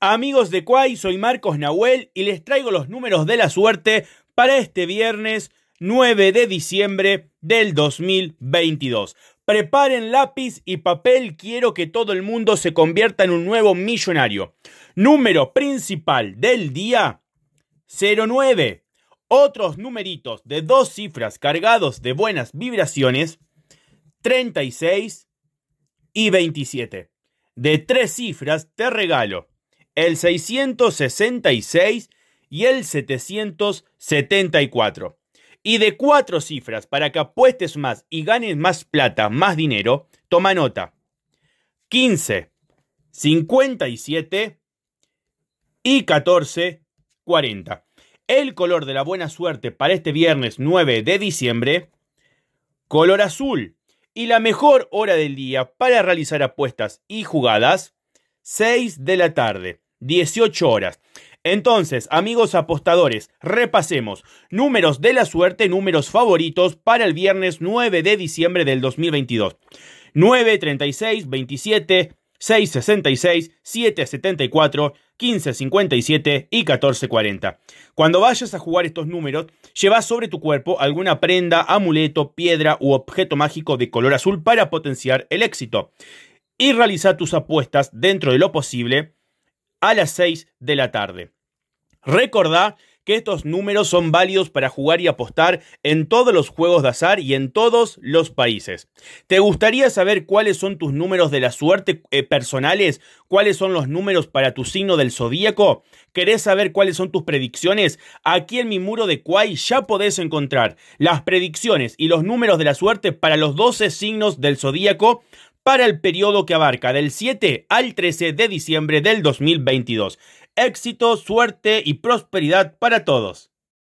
Amigos de Quay, soy Marcos Nahuel y les traigo los números de la suerte para este viernes 9 de diciembre del 2022. Preparen lápiz y papel, quiero que todo el mundo se convierta en un nuevo millonario. Número principal del día 09. Otros numeritos de dos cifras cargados de buenas vibraciones 36 y 27. De tres cifras te regalo el 666 y el 774. Y de cuatro cifras, para que apuestes más y ganes más plata, más dinero, toma nota. 15, 57 y 14, 40. El color de la buena suerte para este viernes 9 de diciembre, color azul. Y la mejor hora del día para realizar apuestas y jugadas, 6 de la tarde. 18 horas. Entonces, amigos apostadores, repasemos. Números de la suerte, números favoritos para el viernes 9 de diciembre del 2022. 9, 36, 27, 6, 66, 7, 74, 15, 57 y 14, 40. Cuando vayas a jugar estos números, lleva sobre tu cuerpo alguna prenda, amuleto, piedra u objeto mágico de color azul para potenciar el éxito. Y realiza tus apuestas dentro de lo posible a las 6 de la tarde. Recordá que estos números son válidos para jugar y apostar en todos los juegos de azar y en todos los países. ¿Te gustaría saber cuáles son tus números de la suerte eh, personales? ¿Cuáles son los números para tu signo del zodíaco? ¿Querés saber cuáles son tus predicciones? Aquí en mi muro de Kwai ya podés encontrar las predicciones y los números de la suerte para los 12 signos del zodíaco para el periodo que abarca del 7 al 13 de diciembre del 2022. Éxito, suerte y prosperidad para todos.